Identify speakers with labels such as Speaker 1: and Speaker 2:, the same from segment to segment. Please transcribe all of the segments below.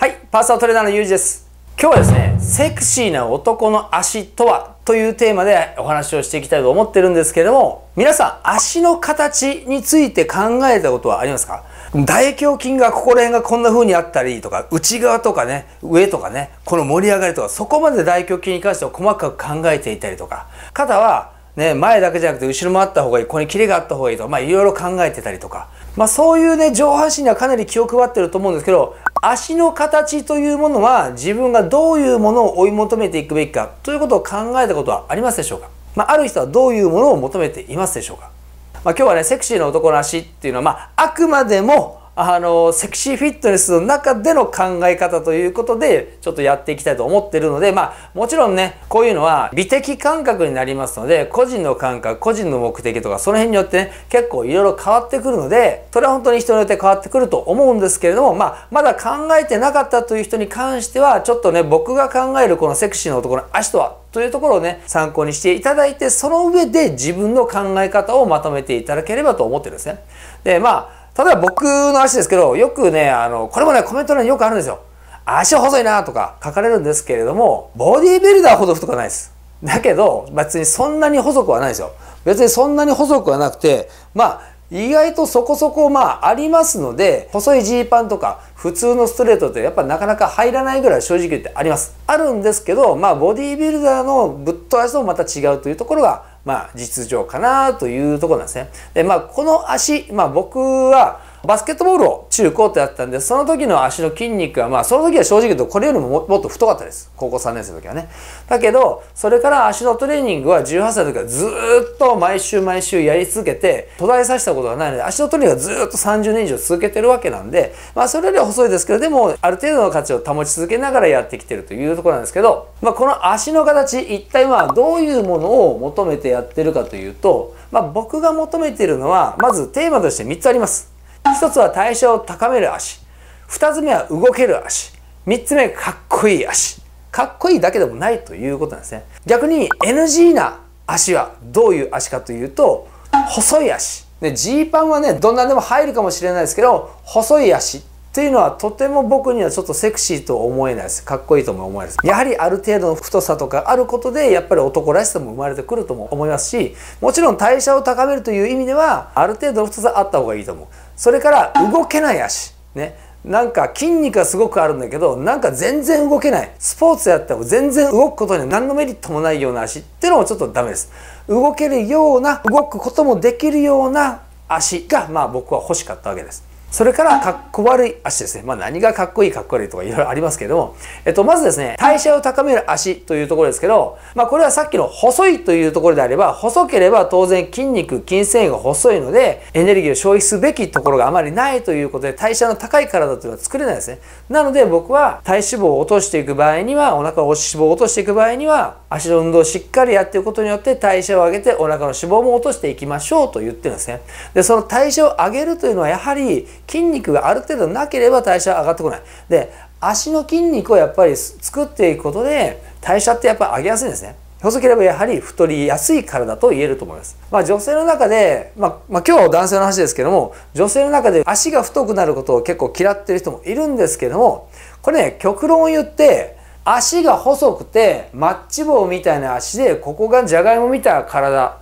Speaker 1: はいパーソナルトレーナーのゆうじです今日はですねセクシーな男の足とはというテーマでお話をしていきたいと思ってるんですけれども皆さん足の形について考えたことはありますか唾液筋がここら辺がこんな風にあったりとか内側とかね上とかねこの盛り上がりとかそこまで唾液筋に関しては細かく考えていたりとか肩はね前だけじゃなくて後ろもあった方がいいここにキレがあった方がいいとかまあいろいろ考えてたりとかまあ、そういうね、上半身にはかなり気を配ってると思うんですけど、足の形というものは自分がどういうものを追い求めていくべきかということを考えたことはありますでしょうか、まあ、ある人はどういうものを求めていますでしょうか、まあ、今日はね、セクシーな男の足っていうのは、まあ、あくまでもあのセクシーフィットネスの中での考え方ということでちょっとやっていきたいと思ってるのでまあもちろんねこういうのは美的感覚になりますので個人の感覚個人の目的とかその辺によってね結構いろいろ変わってくるのでそれは本当に人によって変わってくると思うんですけれどもまあまだ考えてなかったという人に関してはちょっとね僕が考えるこのセクシーの男の足とはというところをね参考にしていただいてその上で自分の考え方をまとめていただければと思ってるんですね。でまあ例えば僕の足ですけど、よくね、あの、これもね、コメント欄によくあるんですよ。足細いなとか書かれるんですけれども、ボディービルダーほど太くはないです。だけど、別にそんなに細くはないですよ。別にそんなに細くはなくて、まあ、意外とそこそこまあありますので、細いジーパンとか普通のストレートってやっぱなかなか入らないぐらい正直言ってあります。あるんですけど、まあボディービルダーのぶっ飛ばしともまた違うというところがまあ、実情かなというところなんですね。で、まあ、この足、まあ、僕は、バスケットボールを中高ってやったんで、その時の足の筋肉は、まあ、その時は正直言うと、これよりももっと太かったです。高校3年生の時はね。だけど、それから足のトレーニングは18歳の時からずっと毎週毎週やり続けて、途絶えさせたことがないので、足のトレーニングはずっと30年以上続けてるわけなんで、まあ、それよりは細いですけど、でも、ある程度の価値を保ち続けながらやってきてるというところなんですけど、まあ、この足の形、一体はどういうものを求めてやってるかというと、まあ、僕が求めているのは、まずテーマとして3つあります。一つは代謝を高める足二つ目は動ける足三つ目かっこいい足かっこいいだけでもないということなんですね逆に NG な足はどういう足かというと細い足でジーパンはねどんなんでも入るかもしれないですけど細い足っていうのはとても僕にはちょっとセクシーと思えないですかっこいいとも思えないですやはりある程度の太さとかあることでやっぱり男らしさも生まれてくるとも思いますしもちろん代謝を高めるという意味ではある程度の太さあった方がいいと思うそれから動けない足ねなんか筋肉がすごくあるんだけどなんか全然動けないスポーツやっても全然動くことに何のメリットもないような足っていうのもちょっとダメです動けるような動くこともできるような足がまあ僕は欲しかったわけですそれからかっこ悪い足ですね。まあ何がかっこいいかっこ悪いとかいろいろありますけども、えっと、まずですね、代謝を高める足というところですけど、まあこれはさっきの細いというところであれば、細ければ当然筋肉、筋繊維が細いので、エネルギーを消費すべきところがあまりないということで、代謝の高い体というのは作れないですね。なので僕は体脂肪を落としていく場合には、お腹を脂肪を落としていく場合には、足の運動をしっかりやっていくことによって代謝を上げてお腹の脂肪も落としていきましょうと言ってるんですね。で、その代謝を上げるというのはやはり筋肉がある程度なければ代謝上がってこない。で、足の筋肉をやっぱり作っていくことで、代謝ってやっぱり上げやすいんですね。細ければやはり太りやすい体と言えると思います。まあ女性の中で、まあ、まあ今日は男性の話ですけども、女性の中で足が太くなることを結構嫌ってる人もいるんですけども、これね、極論を言って、足が細くてマッチ棒みたいな足で、ここがじゃがいもみたいな体っ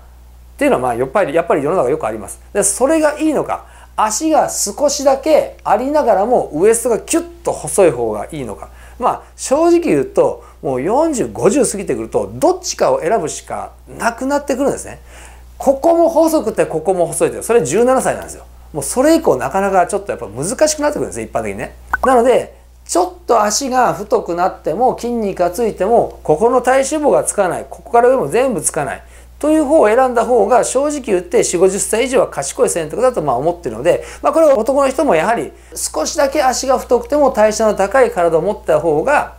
Speaker 1: ていうのはまあやっぱり、やっぱり世の中よくあります。でそれがいいのか。足が少しだけありながらもウエストがキュッと細い方がいいのかまあ正直言うともう4050過ぎてくるとどっちかを選ぶしかなくなってくるんですね。ここも細くてここも細いってそれ17歳なんですよ。もうそれ以降なかなかちょっとやっぱ難しくなってくるんですね、一般的にね。なのでちょっと足が太くなっても筋肉がついてもここの体脂肪がつかないここから上も全部つかないという方を選んだ方が正直言って4 5 0歳以上は賢い選択だとまあ思ってるので、まあ、これは男の人もやはり少しだけ足が太くても代謝の高い体を持った方が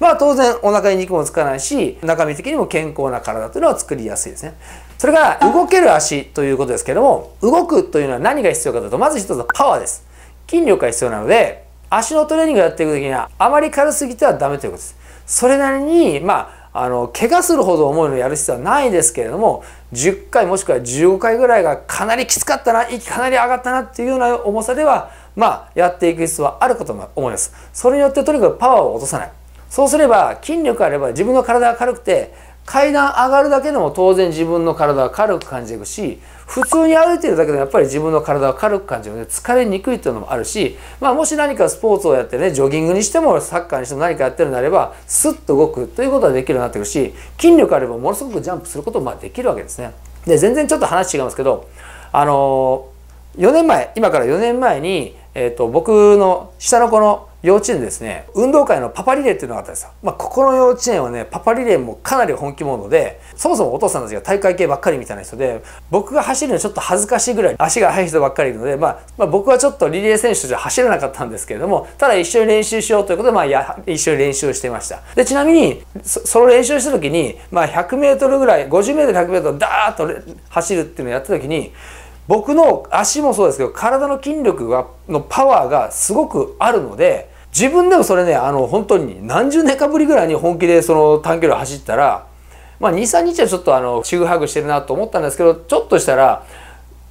Speaker 1: まあ当然お腹に肉もつかないし中身的にも健康な体というのは作りやすいですね。それが動ける足ということですけども動くというのは何が必要かというとまず一つはパワーです。筋力が必要なので足のトレーニングをやっていく時にはあまり軽すぎてはダメということです。それなりにまああの怪我するほど重いのやる必要はないですけれども10回もしくは15回ぐらいがかなりきつかったな息かなり上がったなっていうような重さではまあやっていく必要はあるかと思いますそれによってとにかくパワーを落とさないそうすれば筋力あれば自分の体が軽くて階段上がるだけでも当然自分の体は軽く感じていくし普通に歩いてるだけでやっぱり自分の体は軽く感じるので疲れにくいというのもあるし、まあ、もし何かスポーツをやってねジョギングにしてもサッカーにしても何かやってるあればスッと動くということができるようになってくるし筋力あればものすごくジャンプすることもまできるわけですね。で全然ちょっと話違いますけどあのー、4年前今から4年前に、えーと僕の下の子の幼稚園ですね運動会のパパリレーっていうのがあったんですよ、まあ、ここの幼稚園はねパパリレーもかなり本気モードでそもそもお父さんたちが大会系ばっかりみたいな人で僕が走るのちょっと恥ずかしいぐらい足が速い人ばっかりいるので、まあ、まあ、僕はちょっとリレー選手としては走れなかったんですけれどもただ一緒に練習しようということで、まあや、一緒に練習をしてましたでちなみにその練習した時に、まあ、100m ぐらい 50m100m ダーッと走るっていうのをやった時に僕の足もそうですけど体の筋力がのパワーがすごくあるので自分でもそれねあの本当に何十年かぶりぐらいに本気でその短距離走ったら、まあ、23日はちょっとあのちぐはぐしてるなと思ったんですけどちょっとしたら、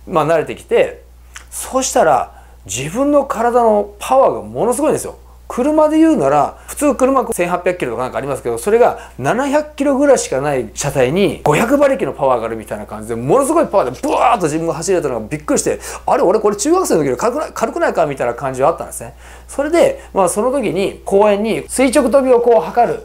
Speaker 1: まあ、慣れてきてそうしたら自分の体のパワーがものすごいんですよ。車で言うなら普通車1800キロとかなんかありますけどそれが700キロぐらいしかない車体に500馬力のパワーがあるみたいな感じでものすごいパワーでブワーッと自分が走れたのがびっくりしてあれ俺これ中学生の時より軽くない軽くないかみたいな感じはあったんですねそれで、まあ、その時に公園に垂直跳びをこう測る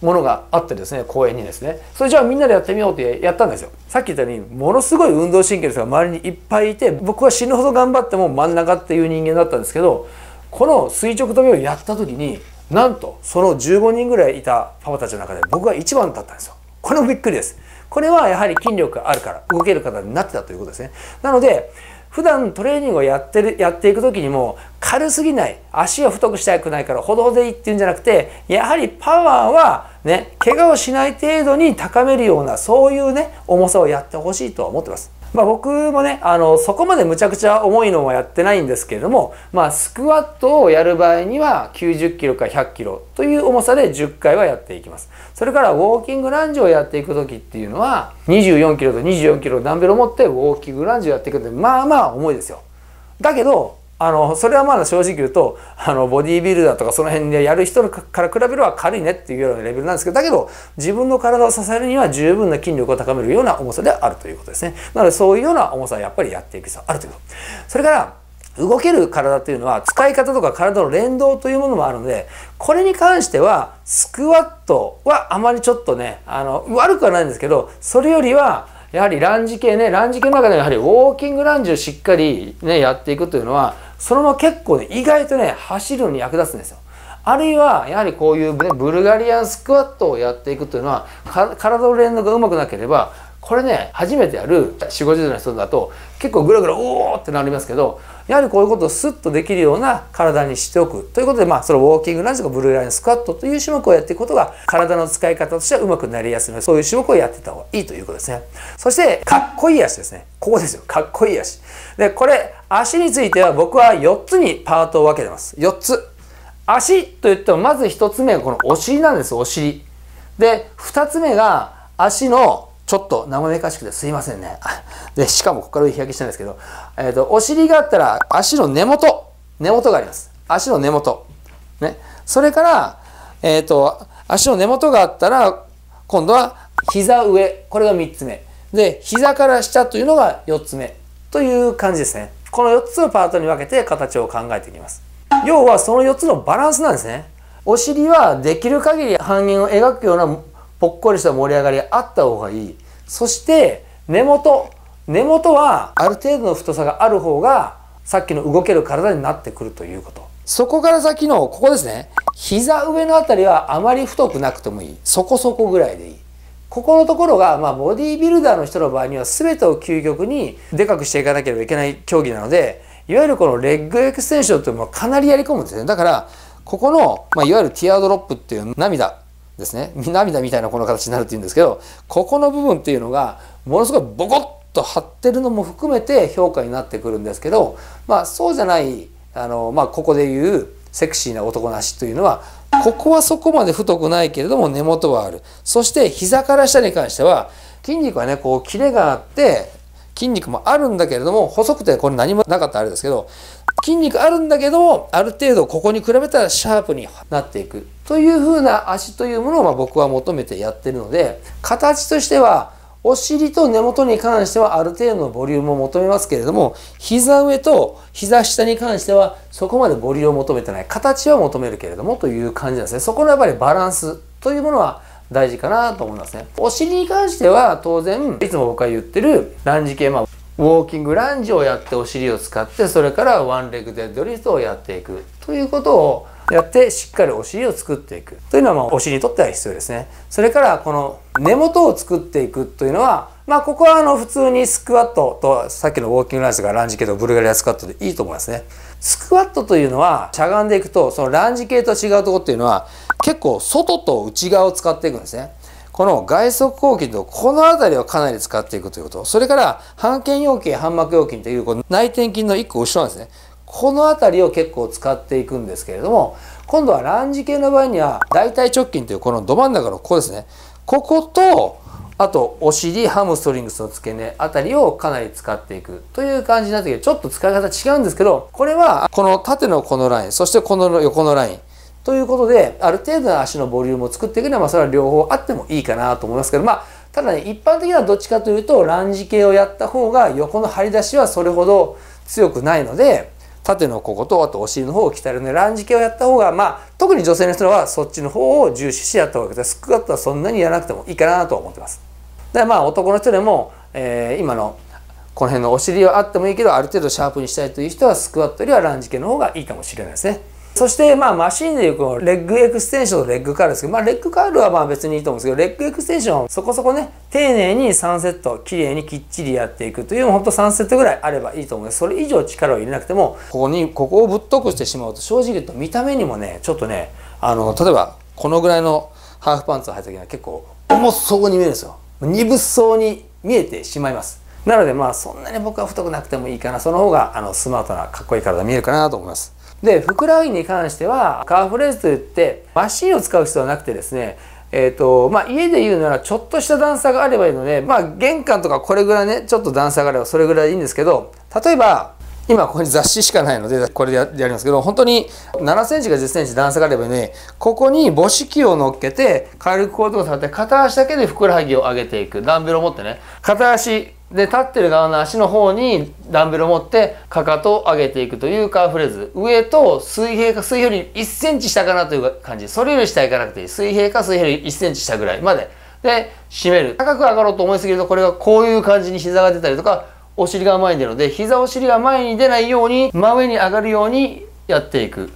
Speaker 1: ものがあってですね公園にですねそれじゃあみんなでやってみようってやったんですよさっき言ったようにものすごい運動神経の人が周りにいっぱいいて僕は死ぬほど頑張っても真ん中っていう人間だったんですけどこの垂直跳びをやった時になんとその15人ぐらいいたパパたちの中で僕が1番だったんですよこれもびっくりですこれはやはり筋力があるから動ける方になってたということですねなので普段トレーニングをやってるやっていく時にも軽すぎない足を太くしたくないからほどほどいいっていうんじゃなくてやはりパワーはね怪我をしない程度に高めるようなそういうね重さをやってほしいとは思ってますまあ、僕もねあのそこまでむちゃくちゃ重いのはやってないんですけれども、まあ、スクワットをやる場合には90キロから100キロという重さで10回はやっていきますそれからウォーキングランジをやっていく時っていうのは24キロと24キロのダンベルを持ってウォーキングランジをやっていくのでまあまあ重いですよだけどあのそれはまだ正直言うとあのボディービルダーとかその辺でやる人から比べれば軽いねっていうようなレベルなんですけどだけど自分の体を支えるには十分な筋力を高めるような重さであるということですねなのでそういうような重さはやっぱりやっていく必要あるということそれから動ける体というのは使い方とか体の連動というものもあるのでこれに関してはスクワットはあまりちょっとねあの悪くはないんですけどそれよりはやはりランジ系ねランジ系の中でやはりウォーキングランジをしっかりねやっていくというのはそまま結構ね、意外とね、走るのに役立つんですよ。あるいは、やはりこういう、ブルガリアンスクワットをやっていくというのは、体の連動がうまくなければ、これね初めてやる4 5 0代の人だと結構グラグラおおってなりますけどやはりこういうことをスッとできるような体にしておくということで、まあ、そのウォーキングランジとかブルーラインスクワットという種目をやっていくことが体の使い方としてはうまくなりやすいのでそういう種目をやってた方がいいということですねそしてかっこいい足ですねここですよかっこいい足でこれ足については僕は4つにパートを分けてます4つ足といってもまず1つ目がこのお尻なんですお尻で2つ目が足のちょっと生めかしくてすいませんね。で、しかもここから日焼けしたんですけど、えっ、ー、と、お尻があったら足の根元、根元があります。足の根元。ね。それから、えっ、ー、と、足の根元があったら、今度は膝上。これが3つ目。で、膝から下というのが4つ目。という感じですね。この4つのパートに分けて形を考えていきます。要はその4つのバランスなんですね。お尻はできる限り半円を描くようなぽっこりした盛り上がりあった方がいいそして根元根元はある程度の太さがある方がさっきの動ける体になってくるということそこから先のここですね膝上の辺りはあまり太くなくてもいいそこそこぐらいでいいここのところが、まあ、ボディービルダーの人の場合には全てを究極にでかくしていかなければいけない競技なのでいわゆるこのレッグエクステンションっていうのはかなりやり込むんですねだからここの、まあ、いわゆるティアドロップっていう涙ですね涙みたいなこの形になるっていうんですけどここの部分っていうのがものすごいボコッと張ってるのも含めて評価になってくるんですけど、まあ、そうじゃないあの、まあ、ここでいうセクシーな男なしというのはここはそこまで太くないけれども根元はあるそして膝から下に関しては筋肉はねこうキレがあって筋肉もあるんだけれども細くてこれ何もなかったあれですけど筋肉あるんだけど、ある程度ここに比べたらシャープになっていくという風な足というものをま僕は求めてやってるので、形としてはお尻と根元に関してはある程度のボリュームを求めますけれども、膝上と膝下に関してはそこまでボリュームを求めてない。形は求めるけれどもという感じなんですね。そこのやっぱりバランスというものは大事かなと思いますね。お尻に関しては当然、いつも僕が言ってるランジ系、まあ、ウォーキングランジをやってお尻を使ってそれからワンレグデッドリフトをやっていくということをやってしっかりお尻を作っていくというのはまあお尻にとっては必要ですねそれからこの根元を作っていくというのはまあここはあの普通にスクワットとさっきのウォーキングランジがランジ系とブルガリアスクワットでいいと思いますねスクワットというのはしゃがんでいくとそのランジ系と違うところっていうのは結構外と内側を使っていくんですねこの外側抗筋とこの辺りをかなり使っていくということ。それから、半腱腰筋、半膜腰筋という、この内転筋の1個後ろなんですね。この辺りを結構使っていくんですけれども、今度はランジ系の場合には、大腿直筋というこのど真ん中のここですね。ここと、あと、お尻、ハムストリングスの付け根あたりをかなり使っていくという感じになってきて、ちょっと使い方違うんですけど、これは、この縦のこのライン、そしてこの横のライン、ということで、ある程度の足のボリュームを作っていのは、まあ、それは両方あってもいいかなと思いますけど、まあ、ただね、一般的にはどっちかというと、ランジ系をやった方が、横の張り出しはそれほど強くないので、縦のここと、あとお尻の方を鍛えるので、ランジ系をやった方が、まあ、特に女性の人はそっちの方を重視してやった方がいいです。スクワットはそんなにやらなくてもいいかなと思ってます。で、まあ、男の人でも、えー、今の、この辺のお尻はあってもいいけど、ある程度シャープにしたいという人は、スクワットよりはランジ系の方がいいかもしれないですね。そして、まあ、マシンでいうこのレッグエクステンションとレッグカールですけど、まあ、レッグカールはまあ別にいいと思うんですけど、レッグエクステンションはそこそこね、丁寧に3セット、綺麗にきっちりやっていくという、本当と3セットぐらいあればいいと思うんです。それ以上力を入れなくても、ここに、ここをぶっとくしてしまうと、正直言うと見た目にもね、ちょっとね、あの、例えば、このぐらいのハーフパンツを履いた時には結構、重そうに見えるんですよ。鈍そうに見えてしまいます。なのでまあそんなに僕は太くなくてもいいかな。その方があのスマートなかっこいい体見えるかなと思います。で、ふくらはぎに関しては、カーフレーズといって、マシンを使う必要はなくてですね、えっ、ー、と、まあ、家で言うなら、ちょっとした段差があればいいので、まあ、玄関とかこれぐらいね、ちょっと段差があればそれぐらいでいいんですけど、例えば、今ここに雑誌しかないのでこれでやりますけど本当に7センチか10センチ段差があればねここに母子器を乗っけて軽くこういうとこ触って片足だけでふくらはぎを上げていくダンベルを持ってね片足で立ってる側の足の方にダンベルを持ってかかとを上げていくというカーフレーズ上と水平か水平より1センチ下かなという感じそれより下行かなくていい水平か水平より1センチ下ぐらいまでで締める高く上がろうと思いすぎるとこれがこういう感じに膝が出たりとかお尻が前に出るので膝お尻が前に出ないように真上に上がるようにやっていく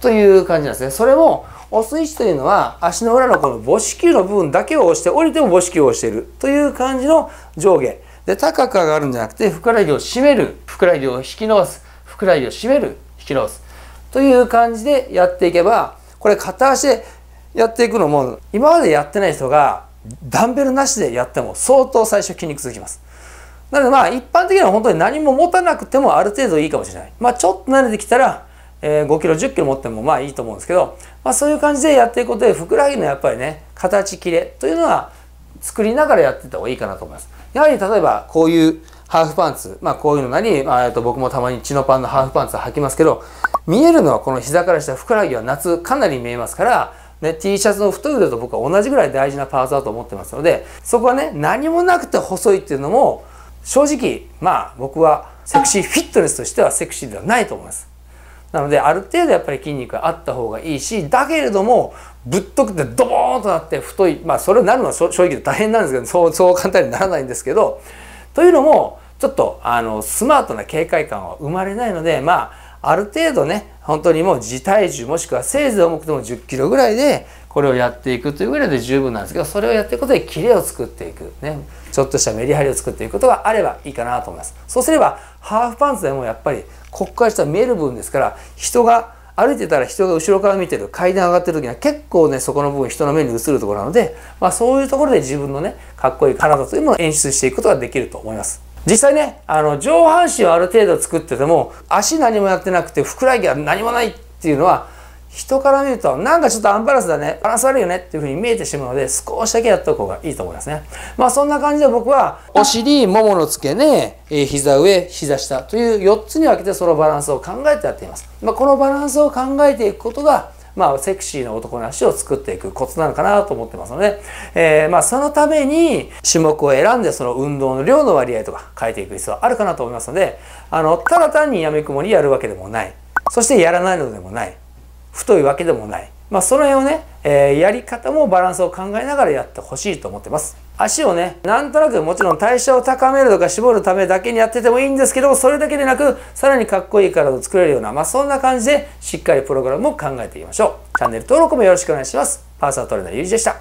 Speaker 1: という感じなんですねそれもおす位ッというのは足の裏のこの母子球の部分だけを押して降りても母子球を押しているという感じの上下で高く上がるんじゃなくてふくらはぎを締めるふくらはぎを引き伸ばすふくらはぎを締める引き伸ばすという感じでやっていけばこれ片足でやっていくのも今までやってない人がダンベルなしでやっても相当最初筋肉続きますなのでまあ一般的には本当に何も持たなくてもある程度いいかもしれない。まあちょっと慣れてきたら、えー、5キロ、10キロ持ってもまあいいと思うんですけど、まあそういう感じでやっていくことで、ふくらはぎのやっぱりね、形切れというのは作りながらやってた方がいいかなと思います。やはり例えばこういうハーフパンツ、まあこういうのなり、まあ、えっと僕もたまにチノパンのハーフパンツ履きますけど、見えるのはこの膝からしたふくらはぎは夏かなり見えますから、ね、T シャツの太い腕と僕は同じぐらい大事なパーツだと思ってますので、そこはね、何もなくて細いっていうのも、正直まあ僕はセクシーフィットネスとしてはセクシーではないと思いますなのである程度やっぱり筋肉があった方がいいしだけれどもぶっとくてドボーンとなって太いまあそれになるのは正直大変なんですけどそうそう簡単にならないんですけどというのもちょっとあのスマートな警戒感は生まれないのでまあある程度ね本当にもう自体重もしくはせいぜい重くても1 0キロぐらいでこれをやっていくというぐらいで十分なんですけどそれをやっていくことでキレを作っていくねちょっとしたメリハリを作っていくことがあればいいかなと思います。そうすれば、ハーフパンツでもやっぱり、こっからしたら見える部分ですから、人が、歩いてたら人が後ろから見てる、階段上がってる時には結構ね、そこの部分人の目に映るところなので、まあそういうところで自分のね、かっこいい体というものを演出していくことができると思います。実際ね、あの、上半身をある程度作ってても、足何もやってなくて、ふくらはぎは何もないっていうのは、人から見ると、なんかちょっとアンバランスだね、バランス悪いよねっていうふうに見えてしまうので、少しだけやった方がいいと思いますね。まあそんな感じで僕は、お尻、ももの付け根、え膝上、膝下という4つに分けてそのバランスを考えてやっています。まあ、このバランスを考えていくことが、まあ、セクシーな男の足を作っていくコツなのかなと思ってますので、えー、まあ、そのために種目を選んでその運動の量の割合とか変えていく必要はあるかなと思いますので、あの、ただ単にやみくもにやるわけでもない。そしてやらないのでもない。太いわけでもない。まあ、その辺をね、えー、やり方もバランスを考えながらやってほしいと思ってます。足をね、なんとなくもちろん代謝を高めるとか絞るためだけにやっててもいいんですけど、それだけでなく、さらにかっこいい体を作れるような、まあ、そんな感じで、しっかりプログラムを考えていきましょう。チャンネル登録もよろしくお願いします。パーサートレーナーゆうじでした。